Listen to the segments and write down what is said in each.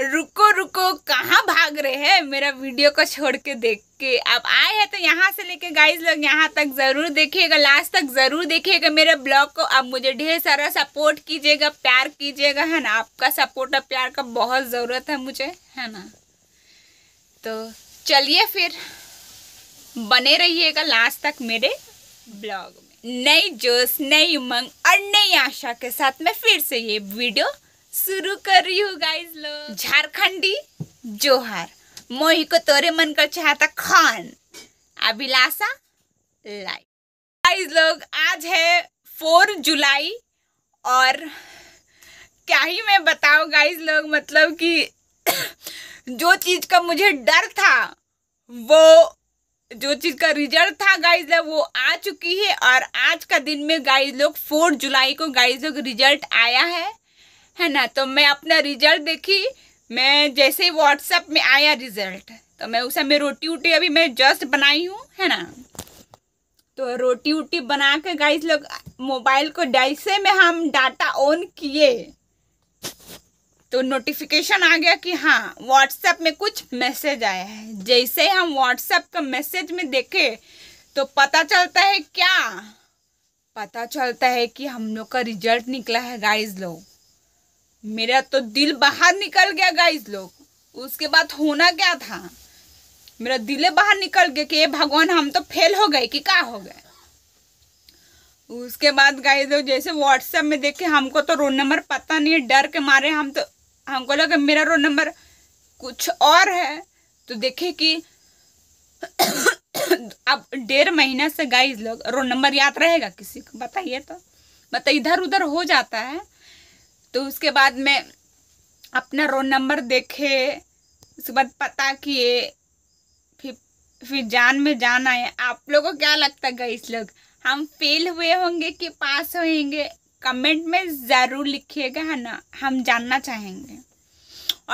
रुको रुको कहाँ भाग रहे हैं मेरा वीडियो को छोड़ के देख के आप आए हैं तो यहाँ से लेके गाइस लोग यहाँ तक ज़रूर देखिएगा लास्ट तक ज़रूर देखिएगा मेरे ब्लॉग को आप मुझे ढेर सारा सपोर्ट कीजिएगा प्यार कीजिएगा है ना आपका सपोर्ट और प्यार का बहुत ज़रूरत है मुझे है ना तो चलिए फिर बने रहिएगा लास्ट तक मेरे ब्लॉग में नई जोश नई उमंग और नई आशा के साथ में फिर से ये वीडियो शुरू कर रही हूँ गाइस लोग झारखंडी जोहार मोही को तोरे मन कर चाहता खान अभिलाषा लाइक गाइस लोग आज है फोर जुलाई और क्या ही मैं बताऊँ गाइस लोग मतलब कि जो चीज़ का मुझे डर था वो जो चीज़ का रिजल्ट था गाइज लोग वो आ चुकी है और आज का दिन में गाइज लोग फोर जुलाई को गाइस लोग रिजल्ट आया है है ना तो मैं अपना रिजल्ट देखी मैं जैसे ही व्हाट्सएप में आया रिजल्ट तो मैं उसे मैं रोटी उटी अभी मैं जस्ट बनाई हूँ है ना तो रोटी उटी बना के गाइस लोग मोबाइल को जैसे में हम डाटा ऑन किए तो नोटिफिकेशन आ गया कि हाँ व्हाट्सएप में कुछ मैसेज आया है जैसे हम व्हाट्सएप का मैसेज में देखे तो पता चलता है क्या पता चलता है कि हम लोग का रिजल्ट निकला है गाइस लोग मेरा तो दिल बाहर निकल गया गाइस लोग उसके बाद होना क्या था मेरा दिले बाहर निकल गया कि ये भगवान हम तो फेल हो गए कि क्या हो गए उसके बाद गाइस लोग जैसे व्हाट्सएप में देखे हमको तो रोल नंबर पता नहीं है डर के मारे हम तो हमको लगा मेरा रोल नंबर कुछ और है तो देखे कि अब डेढ़ महीना से गाइस लोग रोल नंबर याद रहेगा किसी को बताइए तो मतलब इधर उधर हो जाता है तो उसके बाद मैं अपना रोल नंबर देखे उसके बाद पता किए फिर फिर जान में जान आए आप लोगों को क्या लगता है इस लोग हम फेल हुए होंगे कि पास होंगे कमेंट में ज़रूर लिखिएगा है ना हम जानना चाहेंगे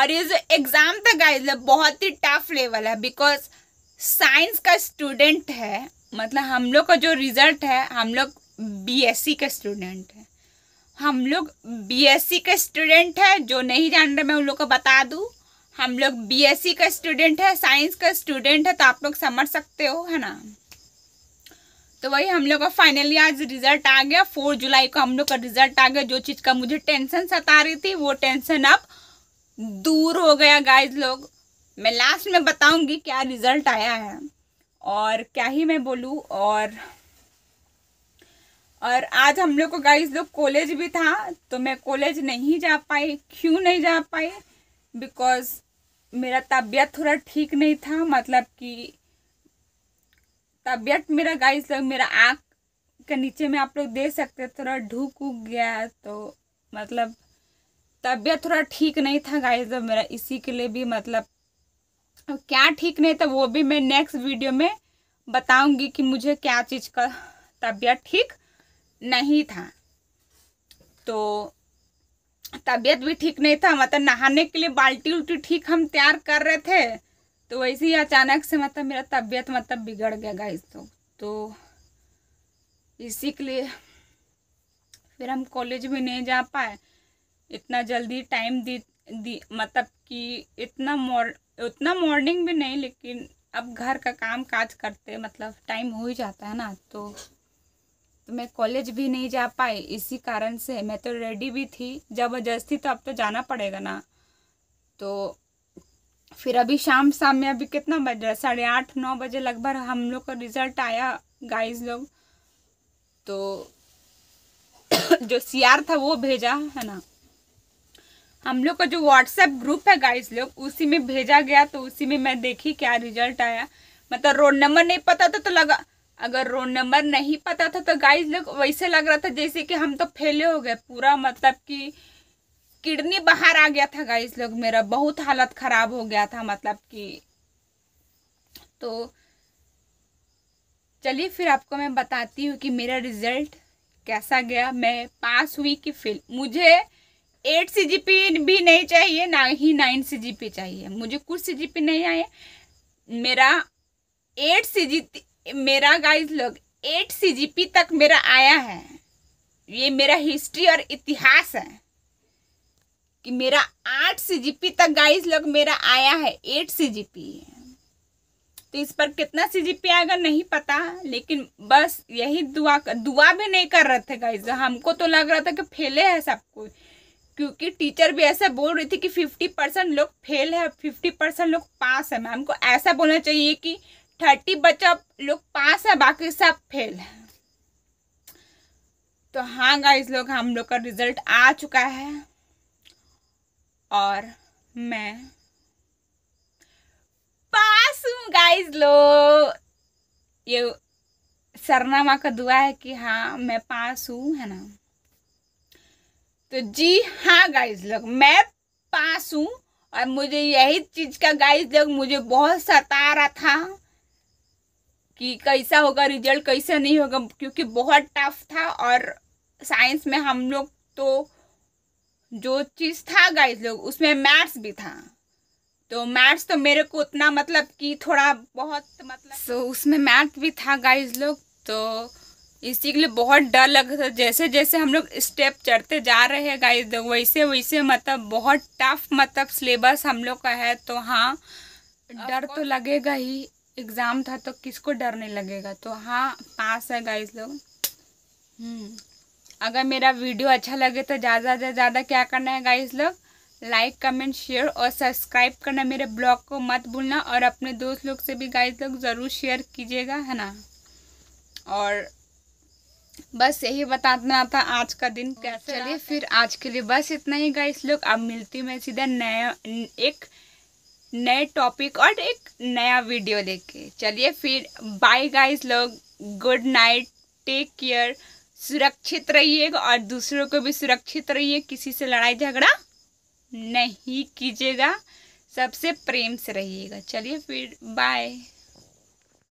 और ये जो एग्ज़ाम था गाइज बहुत ही टफ लेवल है बिकॉज साइंस का स्टूडेंट है मतलब हम लोग का जो रिज़ल्ट है हम लोग बीएससी e का स्टूडेंट है हम लोग बीएससी का स्टूडेंट है जो नहीं जान रहे मैं उन लोग को बता दूँ हम लोग बीएससी का स्टूडेंट है साइंस का स्टूडेंट है तो आप लोग समझ सकते हो है ना तो वही हम लोग का फाइनली आज रिजल्ट आ गया फोर जुलाई को हम लोग का रिजल्ट आ गया जो चीज़ का मुझे टेंशन सता रही थी वो टेंशन अब दूर हो गया गाइज लोग मैं लास्ट में बताऊंगी क्या रिजल्ट आया है और क्या ही मैं बोलूँ और और आज हम लोग को गाइस लोग कॉलेज भी था तो मैं कॉलेज नहीं जा पाई क्यों नहीं जा पाई बिकॉज मेरा तबीयत थोड़ा ठीक नहीं था मतलब कि तबीयत मेरा गाइस लोग मेरा आँख के नीचे में आप लोग दे सकते थोड़ा ढूक उक गया तो मतलब तबीयत थोड़ा ठीक नहीं था गाइस लोग मेरा इसी के लिए भी मतलब क्या ठीक नहीं था वो भी मैं नेक्स्ट वीडियो में बताऊंगी कि मुझे क्या चीज़ का तबीयत ठीक नहीं था तो तबीयत भी ठीक नहीं था मतलब नहाने के लिए बाल्टी उल्टी ठीक हम तैयार कर रहे थे तो वैसे ही अचानक से मतलब मेरा तबीयत मतलब बिगड़ गया गाइस तो तो इसी के लिए फिर हम कॉलेज भी नहीं जा पाए इतना जल्दी टाइम दी दी मतलब कि इतना मॉर उतना मॉर्निंग भी नहीं लेकिन अब घर का काम काज करते मतलब टाइम हो ही जाता है ना तो तो मैं कॉलेज भी नहीं जा पाई इसी कारण से मैं तो रेडी भी थी ज़बरदस्ती तो अब तो जाना पड़ेगा ना तो फिर अभी शाम शाम में अभी कितना बज रहा है साढ़े आठ नौ बजे लगभग हम लोग का रिज़ल्ट आया गाइस लोग तो जो सीआर था वो भेजा है ना हम लोग का जो व्हाट्सएप ग्रुप है गाइस लोग उसी में भेजा गया तो उसी में मैं देखी क्या रिजल्ट आया मतलब रोल नंबर नहीं पता था तो लगा अगर रोल नंबर नहीं पता था तो गाइस लोग वैसे लग रहा था जैसे कि हम तो फेले हो गए पूरा मतलब कि किडनी बाहर आ गया था गाइस लोग मेरा बहुत हालत ख़राब हो गया था मतलब कि तो चलिए फिर आपको मैं बताती हूँ कि मेरा रिजल्ट कैसा गया मैं पास हुई कि फिल मुझे एट सी जी पी भी नहीं चाहिए ना ही नाइन सी जी पी चाहिए मुझे कुछ सी जी पी नहीं आए मेरा एट सी जी मेरा गाइस लोग एट सी तक मेरा आया है ये मेरा हिस्ट्री और इतिहास है कि मेरा आठ सी तक गाइज लोग मेरा आया है एट सी तो इस पर कितना सी जी आएगा नहीं पता लेकिन बस यही दुआ कर, दुआ भी नहीं कर रहे थे गाइज हमको तो लग रहा था कि फेले है सब कुछ क्योंकि टीचर भी ऐसा बोल रही थी कि फिफ्टी परसेंट लोग फेल है फिफ्टी परसेंट लोग पास है मैम को ऐसा बोलना चाहिए कि थर्टी बच्चा लोग पास है बाकी सब फेल है तो हाँ गाइज लोग हम लोग का रिजल्ट आ चुका है और मैं पास हूँ गाइज लोग ये सरनामा का दुआ है कि हाँ मैं पास हूँ है ना तो जी हाँ गाइज लोग मैं पास हूँ और मुझे यही चीज़ का गाइज लोग मुझे बहुत सता रहा था कि कैसा होगा रिजल्ट कैसा नहीं होगा क्योंकि बहुत टफ था और साइंस में हम लोग तो जो चीज़ था गाइस लोग उसमें मैथ्स भी था तो मैथ्स तो मेरे को उतना मतलब कि थोड़ा बहुत मतलब सो so, उसमें मैथ भी था गाइस लोग तो इसी के लिए बहुत डर लग रहा था जैसे जैसे हम लोग स्टेप चढ़ते जा रहे हैं गाइस लोग वैसे वैसे मतलब बहुत टफ मतलब सिलेबस हम लोग का है तो हाँ डर तो लगेगा ही एग्ज़ाम था तो किसको डर नहीं लगेगा तो हाँ पास है गाइस लोग हम्म। अगर मेरा वीडियो अच्छा लगे तो ज़्यादा से ज़्यादा क्या करना है गाइस लोग लाइक कमेंट शेयर और सब्सक्राइब करना मेरे ब्लॉग को मत भूलना और अपने दोस्त लोग से भी गाइस लोग ज़रूर शेयर कीजिएगा है ना और बस यही बताना था आज का दिन कैसे चलिए फिर आज के लिए बस इतना ही गाइस लोग अब मिलती मैं सीधा नया एक नए टॉपिक और एक नया वीडियो लेके चलिए फिर बाय गाइस लोग गुड नाइट टेक केयर सुरक्षित रहिएगा और दूसरों को भी सुरक्षित रहिए किसी से लड़ाई झगड़ा नहीं कीजिएगा सबसे प्रेम से रहिएगा चलिए फिर बाय